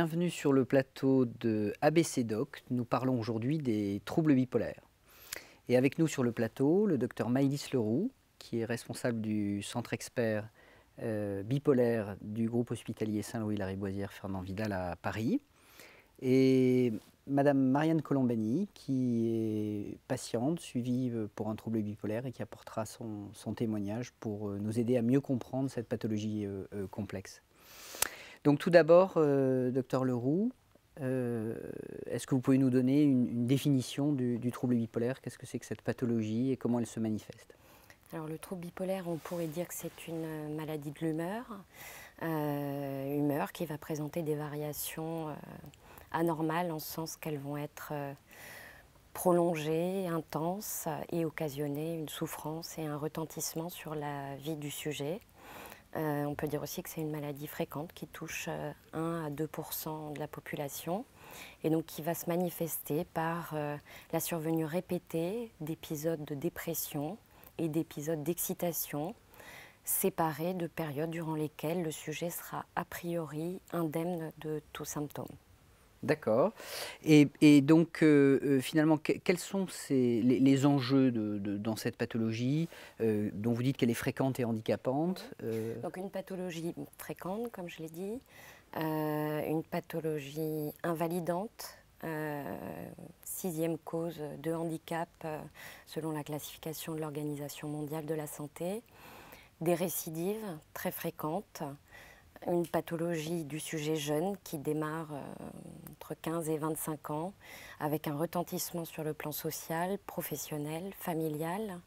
bienvenue sur le plateau de ABC Doc. Nous parlons aujourd'hui des troubles bipolaires. Et avec nous sur le plateau, le docteur Maïlis Leroux, qui est responsable du centre expert euh, bipolaire du groupe hospitalier saint louis lariboisière Fernand Vidal à Paris. Et Madame Marianne Colombani, qui est patiente, suivie euh, pour un trouble bipolaire et qui apportera son, témoignage pour euh, nous aider à mieux comprendre cette pathologie complexe. Donc tout d'abord, euh, docteur Leroux, euh, Est-ce que vous pouvez nous donner une, définition du, trouble bipolaire Qu'est-ce que c'est que cette pathologie et comment elle se manifeste Alors le trouble bipolaire, on pourrait dire que c'est une euh, maladie de l'humeur, humeur qui va présenter des variations anormales en sens qu'elles vont être prolongées, intenses et occasionner une souffrance et un retentissement sur la vie du sujet. Euh, on peut dire aussi que c'est une maladie fréquente qui touche 1 euh, à 2 de la population et donc qui va se manifester par euh, la survenue répétée d'épisodes de dépression et d'épisodes d'excitation séparés de périodes durant lesquelles le sujet sera a priori indemne de tout symptôme. D'accord. Et, donc, euh, euh, finalement, quels sont les, enjeux dans cette pathologie euh, dont vous dites qu'elle est fréquente et handicapante mhm. Donc, une pathologie fréquente, comme je l'ai dit, une pathologie invalidante, sixième cause de handicap selon la classification de l'Organisation mondiale de la santé, des récidives très fréquentes une pathologie du sujet jeune qui démarre euh, entre 15 et 25 ans, avec un retentissement sur le plan social, professionnel, familial,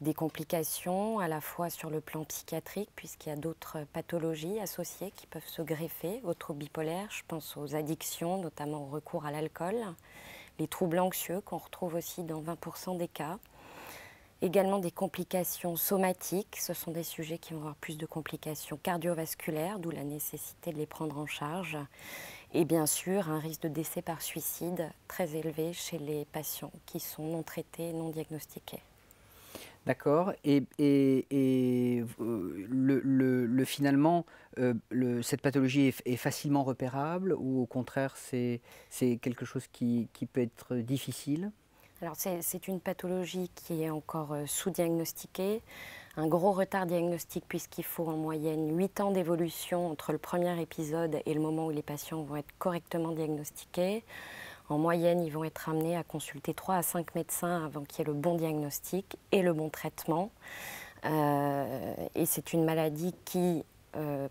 des complications à la fois sur le plan psychiatrique, puisqu'il y a d'autres pathologies associées qui peuvent se greffer aux troubles bipolaires. Je pense aux addictions, notamment au recours à l'alcool, les troubles anxieux qu'on retrouve aussi dans 20% des cas. Également des complications somatiques, ce sont des sujets qui vont avoir plus de complications cardiovasculaires, d'où la nécessité de les prendre en charge. Et bien sûr, un risque de décès par suicide très élevé chez les patients qui sont non traités, non diagnostiqués. D'accord. Et, euh, le, finalement, euh, cette pathologie est, facilement repérable ou au contraire, c'est quelque chose qui peut être difficile c'est une pathologie qui est encore euh, sous-diagnostiquée, un gros retard diagnostique puisqu'il faut en moyenne 8 ans d'évolution entre le premier épisode et le moment où les patients vont être correctement diagnostiqués. En moyenne, ils vont être amenés à consulter 3 à 5 médecins avant qu'il y ait le bon diagnostic et le bon traitement. Euh, et c'est une maladie qui euh,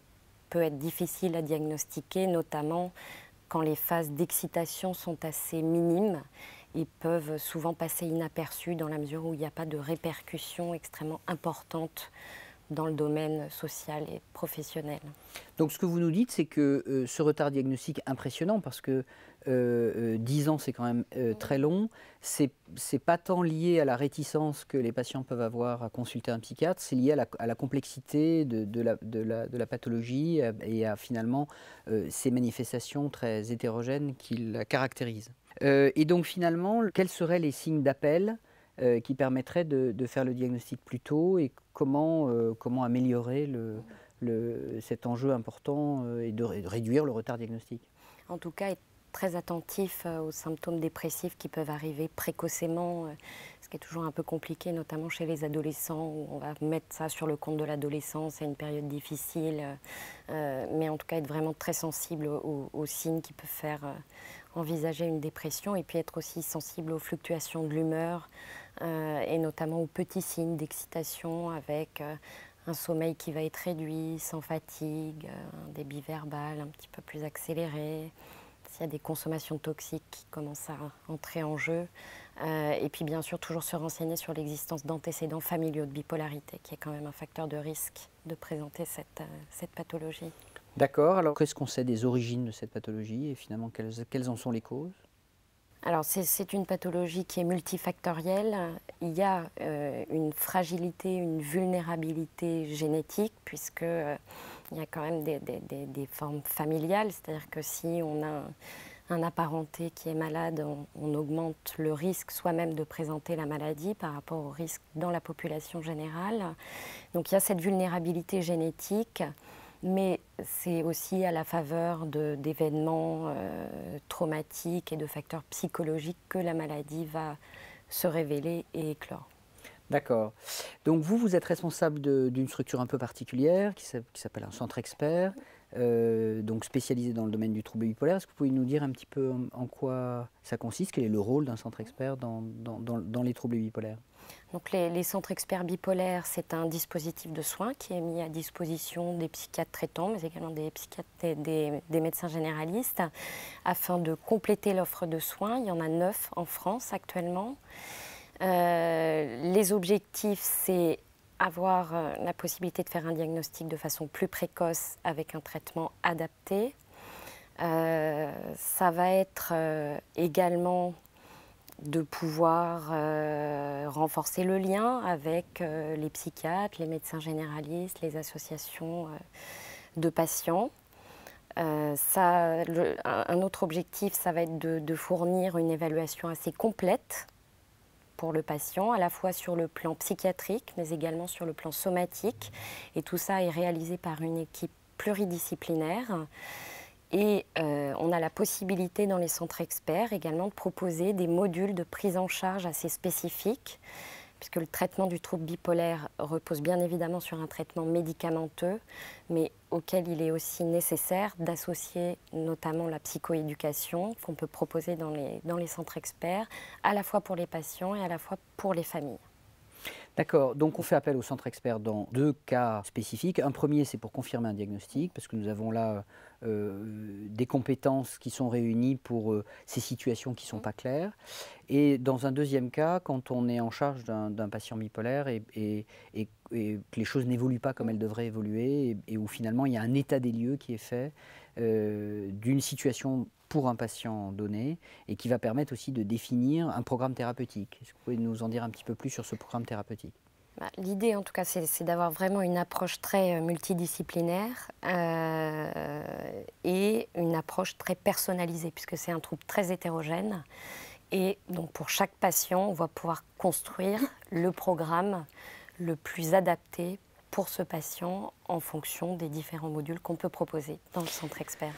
peut être difficile à diagnostiquer, notamment quand les phases d'excitation sont assez minimes ils peuvent souvent passer inaperçus dans la mesure où il n'y a pas de répercussions extrêmement importantes dans le domaine social et professionnel. Donc ce que vous nous dites, c'est que euh, ce retard diagnostique impressionnant, parce que euh, 10 euh, ans c'est quand même euh, très long, ce n'est pas tant lié à la réticence que les patients peuvent avoir à consulter un psychiatre, c'est lié à la, complexité de, la, de, la, pathologie et à finalement ces manifestations très hétérogènes qui la caractérisent. Euh, et donc finalement, quels seraient les signes d'appel euh, qui permettraient de, faire le diagnostic plus tôt et comment, euh, comment améliorer le, cet enjeu important et de, réduire le retard diagnostique En tout cas, être très attentif aux symptômes dépressifs qui peuvent arriver précocement, ce qui est toujours un peu compliqué, notamment chez les adolescents, où on va mettre ça sur le compte de l'adolescence, c'est une période difficile, mais en tout cas être vraiment très sensible aux signes qui peuvent faire envisager une dépression et puis être aussi sensible aux fluctuations de l'humeur euh, et notamment aux petits signes d'excitation avec euh, un sommeil qui va être réduit, sans fatigue, un euh, débit verbal un petit peu plus accéléré, s'il y a des consommations toxiques qui commencent à entrer en jeu. et puis bien sûr, toujours se renseigner sur l'existence d'antécédents familiaux de bipolarité, qui est quand même un facteur de risque de présenter cette, cette pathologie. D'accord, alors qu'est-ce qu'on sait des origines de cette pathologie et finalement quelles, en sont les causes alors c'est une pathologie qui est multifactorielle. Il y a euh, une fragilité, une vulnérabilité génétique, puisqu'il euh, y a quand même des, formes familiales, c'est-à-dire que si on a un, apparenté qui est malade, on augmente le risque soi-même de présenter la maladie par rapport au risque dans la population générale. Donc il y a cette vulnérabilité génétique mais c'est aussi à la faveur d'événements euh, traumatiques et de facteurs psychologiques que la maladie va se révéler et éclore. D'accord. Donc vous, vous êtes responsable d'une structure un peu particulière qui s'appelle un centre expert, euh, donc spécialisé dans le domaine du trouble bipolaire. Est-ce que vous pouvez nous dire un petit peu en, quoi ça consiste Quel est le rôle d'un centre expert dans, dans les troubles bipolaires donc les, centres experts bipolaires, c'est un dispositif de soins qui est mis à disposition des psychiatres traitants, mais également des, psychiatres, des, médecins généralistes, afin de compléter l'offre de soins. Il y en a neuf en France actuellement. Euh, les objectifs, c'est avoir euh, la possibilité de faire un diagnostic de façon plus précoce avec un traitement adapté. Euh, ça va être également de pouvoir euh, renforcer le lien avec euh, les psychiatres, les médecins généralistes, les associations euh, de patients. un autre objectif, ça va être de, fournir une évaluation assez complète pour le patient, à la fois sur le plan psychiatrique, mais également sur le plan somatique. Et tout ça est réalisé par une équipe pluridisciplinaire. Et euh, on a la possibilité dans les centres experts également de proposer des modules de prise en charge assez spécifiques, puisque le traitement du trouble bipolaire repose bien évidemment sur un traitement médicamenteux, mais auquel il est aussi nécessaire d'associer notamment la psychoéducation qu'on peut proposer dans les, dans les centres experts, à la fois pour les patients et à la fois pour les familles. D'accord, donc on fait appel au centre expert dans deux cas spécifiques. Un premier, c'est pour confirmer un diagnostic, parce que nous avons là euh, des compétences qui sont réunies pour euh, ces situations qui ne sont mmh. pas claires. Et dans un deuxième cas, quand on est en charge d'un patient bipolaire et, que les choses n'évoluent pas comme mmh. elles devraient évoluer, et, où finalement il y a un état des lieux qui est fait euh, d'une situation pour un patient donné et qui va permettre aussi de définir un programme thérapeutique. Est-ce que vous pouvez nous en dire un petit peu plus sur ce programme thérapeutique bah, L'idée, en tout cas, c'est d'avoir vraiment une approche très euh, multidisciplinaire euh, et une approche très personnalisée, puisque c'est un trouble très hétérogène. Et donc, pour chaque patient, on va pouvoir construire le programme le plus adapté pour ce patient en fonction des différents modules qu'on peut proposer dans le centre expert.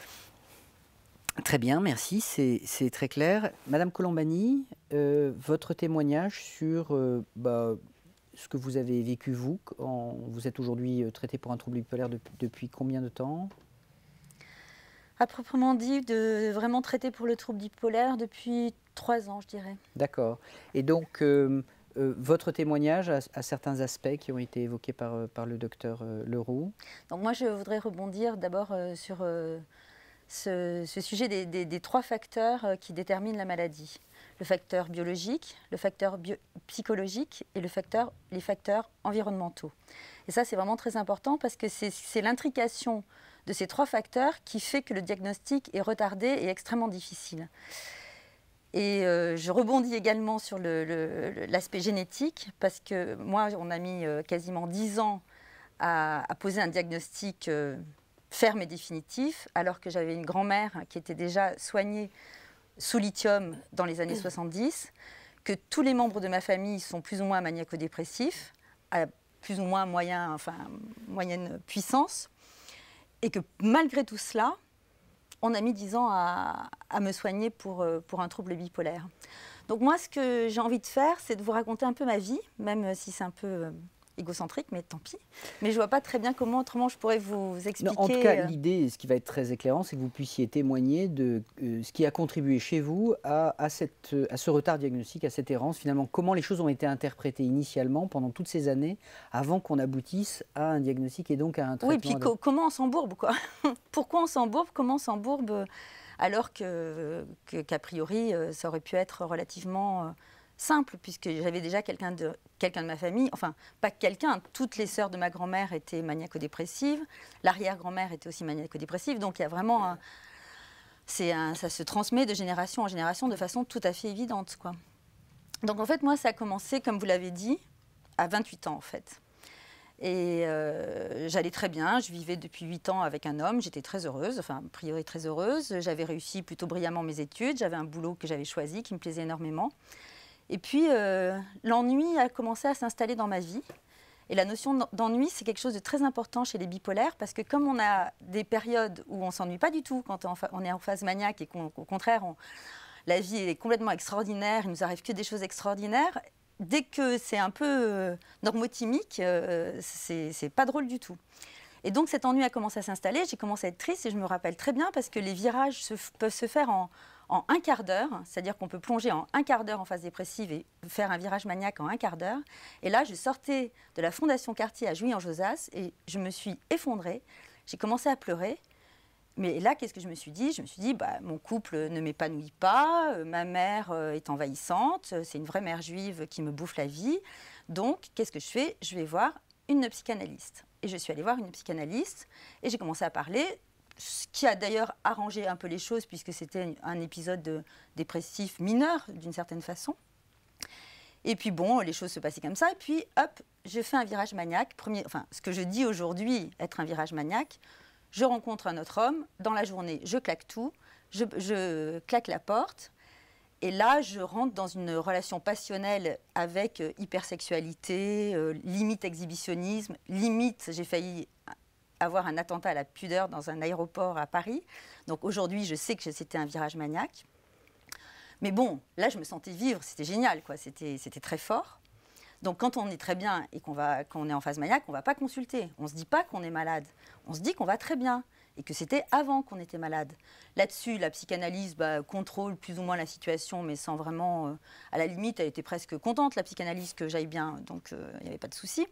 Très bien, merci, c'est très clair. Madame Colombani, euh, votre témoignage sur euh, bah, ce que vous avez vécu, vous, vous êtes aujourd'hui euh, traité pour un trouble bipolaire depuis combien de temps À proprement dit, de, vraiment traité pour le trouble bipolaire depuis trois ans, je dirais. D'accord. Et donc, votre témoignage à certains aspects qui ont été évoqués par, par le docteur Leroux. Donc moi, je voudrais rebondir d'abord sur ce, sujet des, trois facteurs euh, qui déterminent la maladie. Le facteur biologique, le facteur psychologique et le facteur, les facteurs environnementaux. Et ça, c'est vraiment très important parce que c'est l'intrication de ces trois facteurs qui fait que le diagnostic est retardé et extrêmement difficile. Et euh, je rebondis également sur l'aspect génétique, parce que moi, on a mis euh, quasiment dix ans à, poser un diagnostic ferme et définitif, alors que j'avais une grand-mère qui était déjà soignée sous lithium dans les années 70, que tous les membres de ma famille sont plus ou moins maniaco-dépressifs, à plus ou moins moyen, enfin, moyenne puissance, et que malgré tout cela, on a mis 10 ans à, à me soigner pour, euh, pour un trouble bipolaire. Donc moi, ce que j'ai envie de faire, c'est de vous raconter un peu ma vie, même si c'est un peu euh, égocentrique, mais tant pis. Mais je ne vois pas très bien comment autrement je pourrais vous expliquer. en tout cas, euh, l'idée, ce qui va être très éclairant, c'est que vous puissiez témoigner de euh, ce qui a contribué chez vous euh, à, ce retard diagnostique, à cette errance. Finalement, comment les choses ont été interprétées initialement pendant toutes ces années avant qu'on aboutisse à un diagnostic et donc à un traitement. Oui, puis comment on s'embourbe, quoi Pourquoi on s'embourbe Comment on s'embourbe alors que qu'a priori, ça aurait pu être relativement simple, puisque j'avais déjà quelqu'un de, quelqu'un de ma famille, enfin, pas quelqu'un, toutes les sœurs de ma grand-mère étaient maniaco-dépressives, l'arrière-grand-mère était aussi maniaco-dépressive, donc il y a vraiment un, ça se transmet de génération en génération de façon tout à fait évidente. Quoi. Donc en fait, moi, ça a commencé, comme vous l'avez dit, à 28 ans en fait. Et euh, j'allais très bien, je vivais depuis 8 ans avec un homme, j'étais très heureuse, enfin a priori très heureuse, j'avais réussi plutôt brillamment mes études, j'avais un boulot que j'avais choisi qui me plaisait énormément. Et puis, euh, l'ennui a commencé à s'installer dans ma vie. Et la notion d'ennui, c'est quelque chose de très important chez les bipolaires, parce que comme on a des périodes où on s'ennuie pas du tout quand on est en phase maniaque et qu'au contraire, on, la vie est complètement extraordinaire, il nous arrive que des choses extraordinaires, dès que c'est un peu euh, normotimique, euh, c'est pas drôle du tout. Et donc cet ennui a commencé à s'installer, j'ai commencé à être triste et je me rappelle très bien parce que les virages se peuvent se faire en, en un quart d'heure, c'est-à-dire qu'on peut plonger en un quart d'heure en phase dépressive et faire un virage maniaque en un quart d'heure. Et là, je sortais de la Fondation Cartier à jouy en josas et je me suis effondrée. J'ai commencé à pleurer. Mais là, qu'est-ce que je me suis dit Je me suis dit, bah, mon couple ne m'épanouit pas, euh, ma mère euh, est envahissante, euh, c'est une vraie mère juive qui me bouffe la vie. Donc, qu'est-ce que je fais Je vais voir une psychanalyste. Et je suis allée voir une psychanalyste et j'ai commencé à parler ce qui a d'ailleurs arrangé un peu les choses, puisque c'était un épisode dépressif mineur, d'une certaine façon. Et puis bon, les choses se passaient comme ça. Et puis hop, je fais un virage maniaque. Premier, enfin, ce que je dis aujourd'hui être un virage maniaque, je rencontre un autre homme. Dans la journée, je claque tout. Je, claque la porte. Et là, je rentre dans une relation passionnelle avec euh, hypersexualité, euh, limite exhibitionnisme, limite, j'ai failli avoir un attentat à la pudeur dans un aéroport à Paris. Donc aujourd'hui, je sais que c'était un virage maniaque. Mais bon, là, je me sentais vivre, c'était génial, quoi. C'était, c'était très fort. Donc quand on est très bien et qu'on, va, est en phase maniaque, on ne va pas consulter. On ne se dit pas qu'on est malade. On se dit qu'on va très bien et que c'était avant qu'on était malade. Là-dessus, la psychanalyse bah, contrôle plus ou moins la situation, mais sans vraiment... Euh, à la limite, elle était presque contente, la psychanalyse, que j'aille bien, donc euh, il n'y avait pas de souci.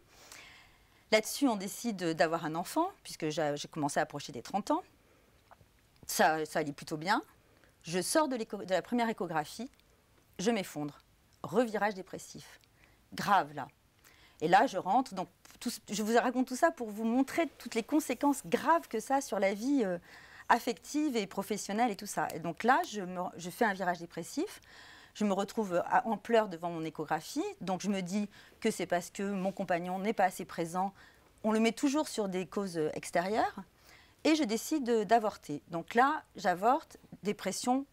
Là-dessus, on décide d'avoir un enfant, puisque j'ai commencé à approcher des 30 ans. Ça, ça allait plutôt bien. Je sors de, la première échographie, je m'effondre. Revirage dépressif. Grave, là. Et là, je rentre. Donc, je vous raconte tout ça pour vous montrer toutes les conséquences graves que ça a sur la vie euh, affective et professionnelle et tout ça. Et donc là, je fais un virage dépressif je me retrouve à, ampleur devant mon échographie. Donc je me dis que c'est parce que mon compagnon n'est pas assez présent. On le met toujours sur des causes extérieures. Et je décide d'avorter. Donc là, j'avorte, dépression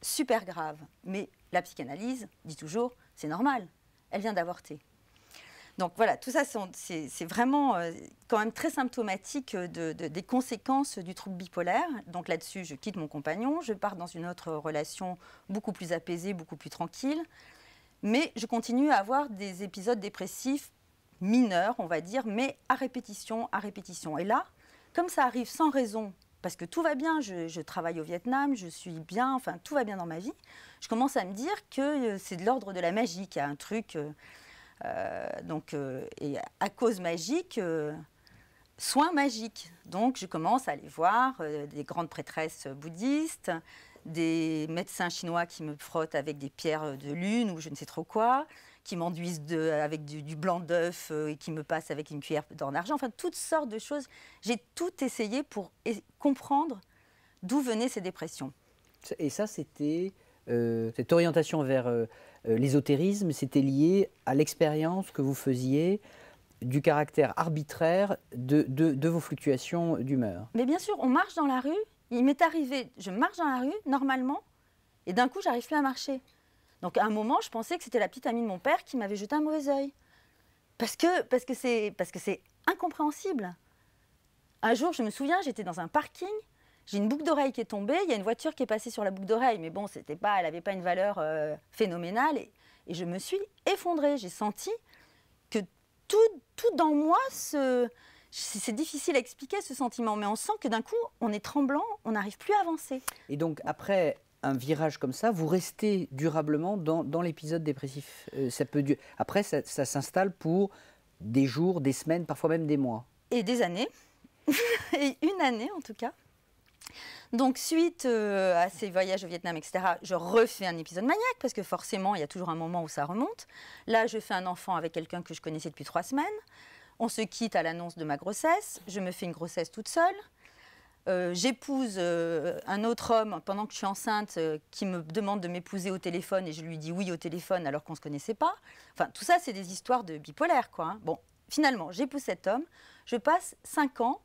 super grave. Mais la psychanalyse dit toujours, c'est normal, elle vient d'avorter. Donc voilà, tout ça, c'est vraiment euh, quand même très symptomatique euh, des conséquences du trouble bipolaire. Donc là-dessus, je quitte mon compagnon, je pars dans une autre relation beaucoup plus apaisée, beaucoup plus tranquille. Mais je continue à avoir des épisodes dépressifs mineurs, on va dire, mais à répétition, à répétition. Et là, comme ça arrive sans raison, parce que tout va bien, je, travaille au Vietnam, je suis bien, enfin tout va bien dans ma vie, je commence à me dire que euh, c'est de l'ordre de la magie, qu'il y a un truc. Euh, donc, euh, et à cause magique, euh, soins magiques. Donc je commence à aller voir des grandes prêtresses bouddhistes, des médecins chinois qui me frottent avec des pierres de lune ou je ne sais trop quoi, qui m'enduisent avec du, blanc d'œuf et qui me passent avec une cuillère en argent, enfin toutes sortes de choses. J'ai tout essayé pour e, comprendre d'où venaient ces dépressions. Et ça, c'était cette orientation vers euh, l'ésotérisme, c'était lié à l'expérience que vous faisiez du caractère arbitraire de, vos fluctuations d'humeur. Mais bien sûr, on marche dans la rue. Il m'est arrivé, je marche dans la rue, normalement, et d'un coup, j'arrive plus à marcher. Donc à un moment, je pensais que c'était la petite amie de mon père qui m'avait jeté un mauvais œil. Parce parce que c'est incompréhensible. Un jour, je me souviens, j'étais dans un parking j'ai une boucle d'oreille qui est tombée, il y a une voiture qui est passée sur la boucle d'oreille, mais bon, c'était pas, elle n'avait pas une valeur euh, phénoménale. Et, et, je me suis effondrée. J'ai senti que tout, tout dans moi C'est difficile à expliquer ce sentiment, mais on sent que d'un coup, on est tremblant, on n'arrive plus à avancer. Et donc, après un virage comme ça, vous restez durablement dans, l'épisode dépressif. Euh, ça peut, après, ça, ça s'installe pour des jours, des semaines, parfois même des mois. Et des années. et une année en tout cas. Donc, suite euh, à ces voyages au Vietnam, etc., je refais un épisode maniaque parce que forcément, il y a toujours un moment où ça remonte. Là, je fais un enfant avec quelqu'un que je connaissais depuis trois semaines. On se quitte à l'annonce de ma grossesse. Je me fais une grossesse toute seule. Euh, j'épouse euh, un autre homme pendant que je suis enceinte qui me demande de m'épouser au téléphone et je lui dis oui au téléphone alors qu'on ne se connaissait pas. Enfin, tout ça, c'est des histoires de bipolaire, quoi. Hein. Bon, finalement, j'épouse cet homme. Je passe cinq ans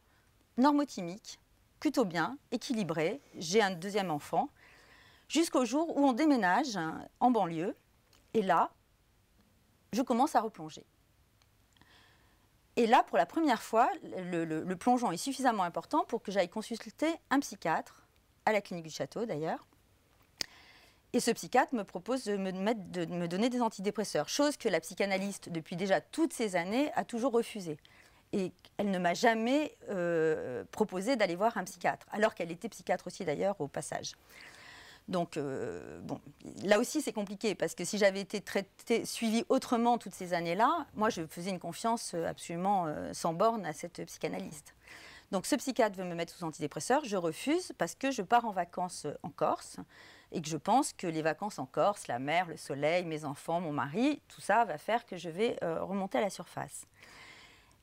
normotimique plutôt bien, équilibré. J'ai un deuxième enfant. Jusqu'au jour où on déménage hein, en banlieue. Et là, je commence à replonger. Et là, pour la première fois, le, plongeon est suffisamment important pour que j'aille consulter un psychiatre, à la clinique du château d'ailleurs. Et ce psychiatre me propose de me, de me donner des antidépresseurs, chose que la psychanalyste, depuis déjà toutes ces années, a toujours refusée et elle ne m'a jamais euh, proposé d'aller voir un psychiatre, alors qu'elle était psychiatre aussi d'ailleurs au passage. Donc, euh, bon, là aussi c'est compliqué parce que si j'avais été suivie autrement toutes ces années-là, moi je faisais une confiance absolument euh, sans borne à cette psychanalyste. Donc, ce psychiatre veut me mettre sous antidépresseur, je refuse parce que je pars en vacances en Corse et que je pense que les vacances en Corse, la mer, le soleil, mes enfants, mon mari, tout ça va faire que je vais remonter à la surface.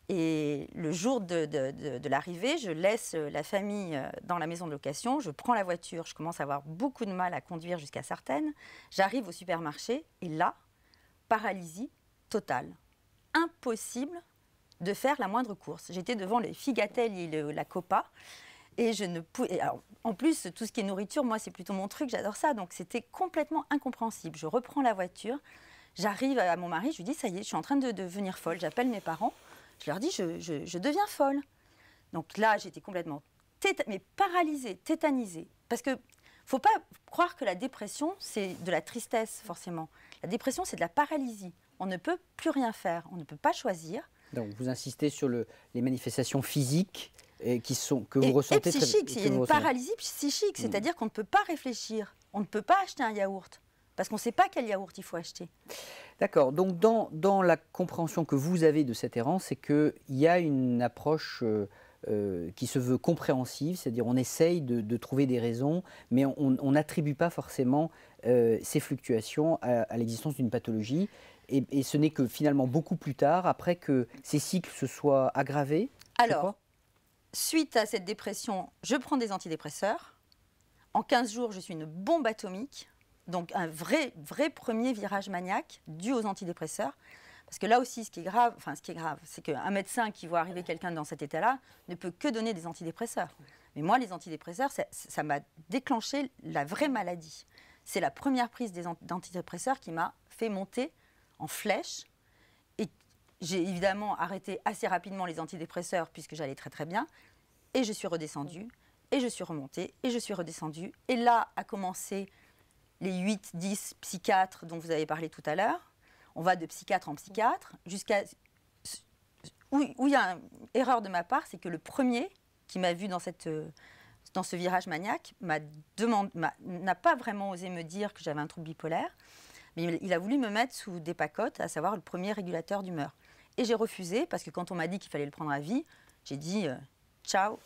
Et le jour de, l'arrivée, je laisse euh, la famille euh, dans la maison de location, je prends la voiture, je commence à avoir beaucoup de mal à conduire jusqu'à Sartène, j'arrive au supermarché et là, paralysie totale. Impossible de faire la moindre course. J'étais devant les figatelles et la copa. Et je ne pouvais. en plus, tout ce qui est nourriture, moi, c'est plutôt mon truc, j'adore ça. Donc, c'était complètement incompréhensible. Je reprends la voiture, j'arrive à mon mari, je lui dis Ça y est, je suis en train de devenir folle. J'appelle mes parents. Je leur dis, je, deviens folle. Donc là, j'étais complètement mais paralysée, tétanisée. Parce que faut pas croire que la dépression, c'est de la tristesse, forcément. La dépression, c'est de la paralysie. On ne peut plus rien faire, on ne peut pas choisir. Donc vous insistez sur le, les manifestations physiques et qui sont, que vous ressentez et psychique, c'est il y a une paralysie psychique, hmm. c'est-à-dire qu'on ne peut pas réfléchir, on ne peut pas acheter un yaourt parce qu'on ne sait pas quel yaourt il faut acheter. D'accord. Donc dans, la compréhension que vous avez de cette errance, c'est qu'il y a une approche euh, euh, qui se veut compréhensive, c'est-à-dire on essaye de, trouver des raisons, mais on n'attribue pas forcément euh, ces fluctuations à, l'existence d'une pathologie. Et, et ce n'est que finalement beaucoup plus tard, après que ces cycles se soient aggravés. Alors, suite à cette dépression, je prends des antidépresseurs. En 15 jours, je suis une bombe atomique. Donc un vrai, vrai premier virage maniaque dû aux antidépresseurs. Parce que là aussi, ce qui est grave, enfin ce qui est grave, c'est qu'un médecin qui voit arriver quelqu'un dans cet état-là ne peut que donner des antidépresseurs. Mais moi, les antidépresseurs, ça m'a déclenché la vraie maladie. C'est la première prise d'antidépresseurs qui m'a fait monter en flèche. Et j'ai évidemment arrêté assez rapidement les antidépresseurs puisque j'allais très très bien. Et je suis redescendue, et je suis remontée, et je suis redescendue. Et là a commencé les 8-10 psychiatres dont vous avez parlé tout à l'heure. On va de psychiatre en psychiatre jusqu'à... Où, il y a une erreur de ma part, c'est que le premier qui m'a vu dans euh, ce virage maniaque n'a pas vraiment osé me dire que j'avais un trouble bipolaire, mais il a voulu me mettre sous des pacotes, à savoir le premier régulateur d'humeur. Et j'ai refusé parce que quand on m'a dit qu'il fallait le prendre à vie, j'ai dit euh, ciao,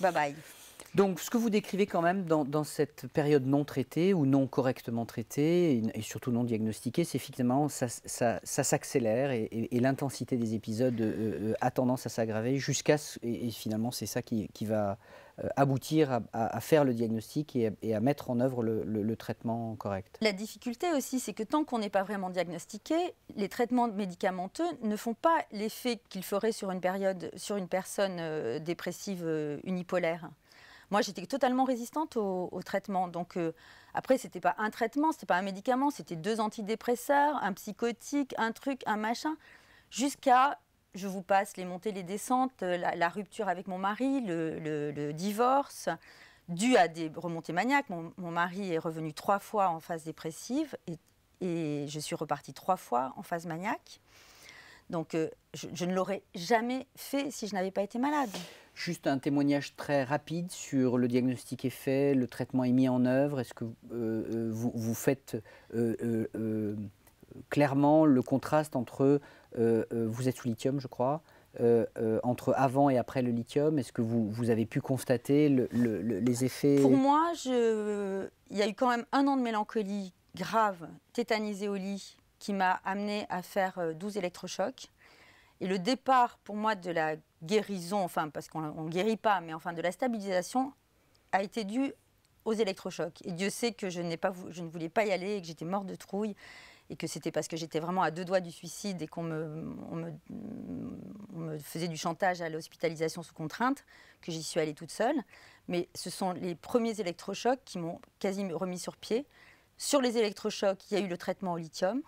bye bye. Donc, ce que vous décrivez quand même dans, cette période non traitée ou non correctement traitée et, surtout non diagnostiquée, c'est finalement ça, ça, s'accélère et, l'intensité des épisodes euh, euh, a tendance à s'aggraver jusqu'à et, finalement c'est ça qui, qui va euh, aboutir à, faire le diagnostic et à, mettre en œuvre le, traitement correct. La difficulté aussi, c'est que tant qu'on n'est pas vraiment diagnostiqué, les traitements médicamenteux ne font pas l'effet qu'ils feraient sur une période, sur une personne dépressive unipolaire. Moi, j'étais totalement résistante au, traitement. Donc, euh, après, après, n'était pas un traitement, ce n'était pas un médicament, c'était deux antidépresseurs, un psychotique, un truc, un machin, jusqu'à je vous passe les montées, les descentes, euh, la, rupture avec mon mari, le, divorce, dû à des remontées maniaques. Mon, mari est revenu trois fois en phase dépressive et, je suis repartie trois fois en phase maniaque. Donc, euh, je, ne l'aurais jamais fait si je n'avais pas été malade. Juste un témoignage très rapide sur le diagnostic est fait, le traitement est mis en œuvre. Est-ce que euh, euh, vous, vous, faites euh, clairement le contraste entre, vous êtes sous lithium je crois, entre avant et après le lithium Est-ce que vous, vous, avez pu constater les effets Pour moi, il y a eu quand même un an de mélancolie grave, tétanisée au lit, qui m'a amené à faire 12 électrochocs. Et le départ, pour moi, de la guérison, enfin, parce qu'on ne guérit pas, mais enfin, de la stabilisation, a été dû aux électrochocs. Et Dieu sait que je, pas, je ne voulais pas y aller et que j'étais morte de trouille et que c'était parce que j'étais vraiment à deux doigts du suicide et qu'on me, me, faisait du chantage à l'hospitalisation sous contrainte que j'y suis allée toute seule. Mais ce sont les premiers électrochocs qui m'ont quasi remis sur pied. Sur les électrochocs, il y a eu le traitement au lithium.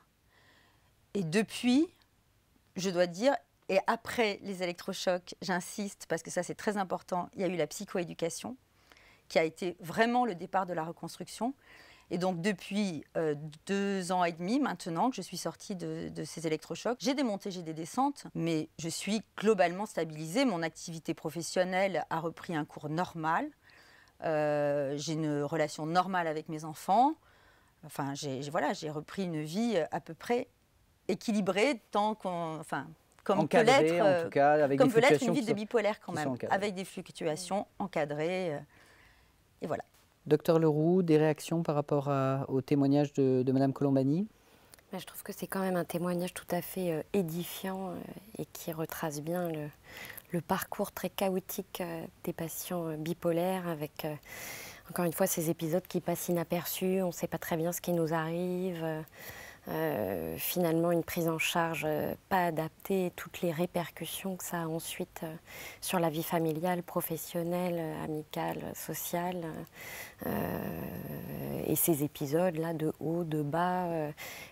Et depuis, je dois dire, et après les électrochocs, j'insiste, parce que ça c'est très important, il y a eu la psychoéducation, qui a été vraiment le départ de la reconstruction. Et donc depuis euh, deux ans et demi maintenant que je suis sortie de, ces électrochocs, j'ai des montées, j'ai des descentes, mais je suis globalement stabilisée. Mon activité professionnelle a repris un cours normal. Euh, j'ai une relation normale avec mes enfants. Enfin, j'ai voilà, repris une vie à peu près équilibré tant qu'on. Enfin, comme peut l'être, comme peut une vie de bipolaire quand même, avec des fluctuations encadrées. Euh, et voilà. Docteur Leroux, des réactions par rapport au témoignage de, de Madame Colombani bah, je trouve que c'est quand même un témoignage tout à fait euh, édifiant euh, et qui retrace bien le, parcours très chaotique des patients bipolaires avec, encore une fois, ces épisodes qui passent inaperçus, on ne sait pas très bien ce qui nous arrive. Euh, finalement une prise en charge euh, pas adaptée, toutes les répercussions que ça a ensuite euh, sur la vie familiale, professionnelle, amicale, sociale, et ces épisodes-là de haut, de bas,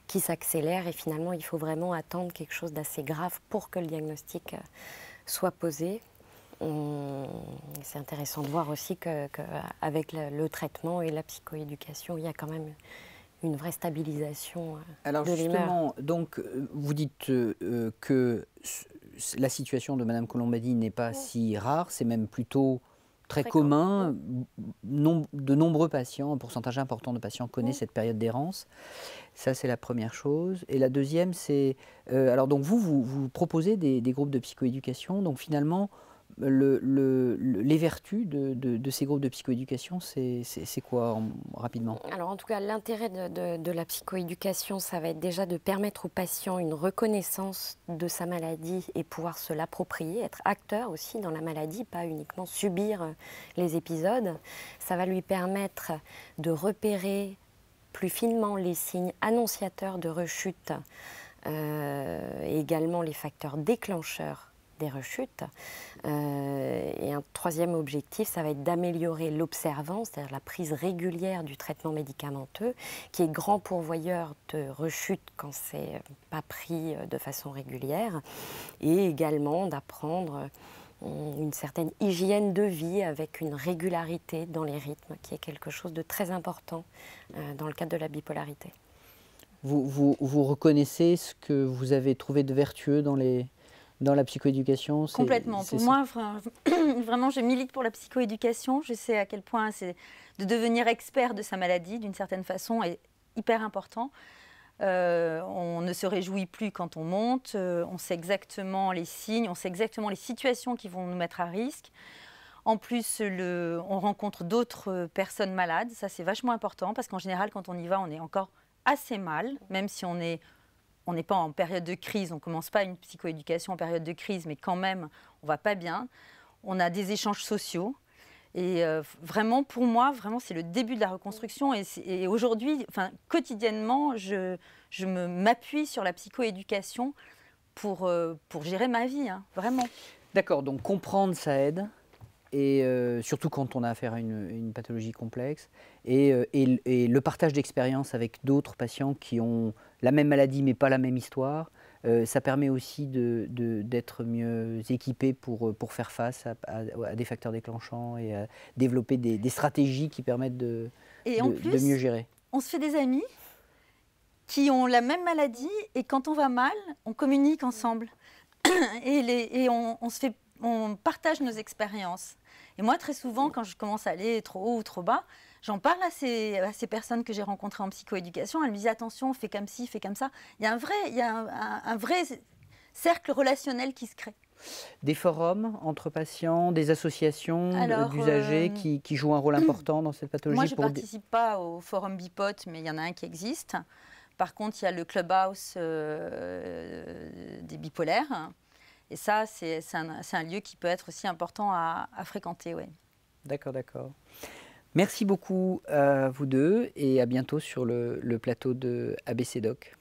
qui s'accélèrent, et finalement il faut vraiment attendre quelque chose d'assez grave pour que le diagnostic soit posé. C'est intéressant de voir aussi qu'avec que le, le traitement et la psychoéducation, il y a quand même une vraie stabilisation euh, Alors justement, donc euh, vous dites euh, que la situation de Madame Colombadi n'est pas si rare, c'est même plutôt très, commun. de nombreux patients, un pourcentage important de patients connaît cette période d'errance. Ça, c'est la première chose. Et la deuxième, c'est alors donc vous, vous, proposez des, des, groupes de psychoéducation. Donc finalement, les vertus de, ces groupes de psychoéducation, c'est quoi rapidement Alors en tout cas, l'intérêt de, la psychoéducation, ça va être déjà de permettre au patient une reconnaissance de sa maladie et pouvoir se l'approprier, être acteur aussi dans la maladie, pas uniquement subir euh, les épisodes. Ça va lui permettre de repérer plus finement les signes annonciateurs de rechute, euh, et également les facteurs déclencheurs rechute. rechutes. Euh, et un troisième objectif, ça va être d'améliorer l'observance, c'est-à-dire la prise régulière du traitement médicamenteux, qui est grand pourvoyeur de rechutes quand c'est pas pris euh, de façon régulière, et également d'apprendre euh, une certaine hygiène de vie avec une régularité dans les rythmes, qui est quelque chose de très important dans le cadre de la bipolarité. vous, vous reconnaissez ce que vous avez trouvé de vertueux dans les, dans la psychoéducation Complètement. Pour moi, vraiment, je milite pour la psychoéducation. Je sais à quel point c'est de devenir expert de sa maladie, d'une certaine façon, est hyper important. Euh, on ne se réjouit plus quand on monte, euh, on sait exactement les signes, on sait exactement les situations qui vont nous mettre à risque. En plus, le, on rencontre d'autres personnes malades, ça c'est vachement important parce qu'en général, quand on y va, on est encore assez mal, même si on est on n'est pas en période de crise, on ne commence pas une psychoéducation en période de crise, mais quand même, on va pas bien. On a des échanges sociaux. Et euh, vraiment, pour moi, vraiment, c'est le début de la reconstruction. Et, aujourd'hui, enfin, quotidiennement, je, je m'appuie sur la psychoéducation pour, euh, pour gérer ma vie, hein, vraiment. D'accord, donc comprendre, ça aide et euh, surtout quand on a affaire à une, pathologie complexe, euh, et, le partage d'expériences avec d'autres patients qui ont la même maladie mais pas la même histoire, euh, ça permet aussi d'être mieux équipé pour, faire face à, des facteurs déclenchants et à développer des, stratégies qui permettent de, mieux gérer. On se fait des amis qui ont la même maladie et quand on va mal, on communique ensemble et, on partage nos expériences. Et moi, très souvent, quand je commence à aller trop haut ou trop bas, j'en parle à ces, personnes que j'ai rencontrées en psychoéducation. Elles me disent attention, fais comme ci, fais comme ça. Il y a un vrai, il y a un, vrai cercle relationnel qui se crée. Des forums entre patients, des associations d'usagers euh, qui, jouent un rôle important dans cette pathologie Moi, je ne participe pas au forum BIPOT, mais il y en a un qui existe. Par contre, il y a le clubhouse euh, des bipolaires et ça, c'est un, lieu qui peut être aussi important à, fréquenter. Ouais. D'accord, d'accord. Merci beaucoup à euh, vous deux et à bientôt sur le, le plateau de ABC Doc.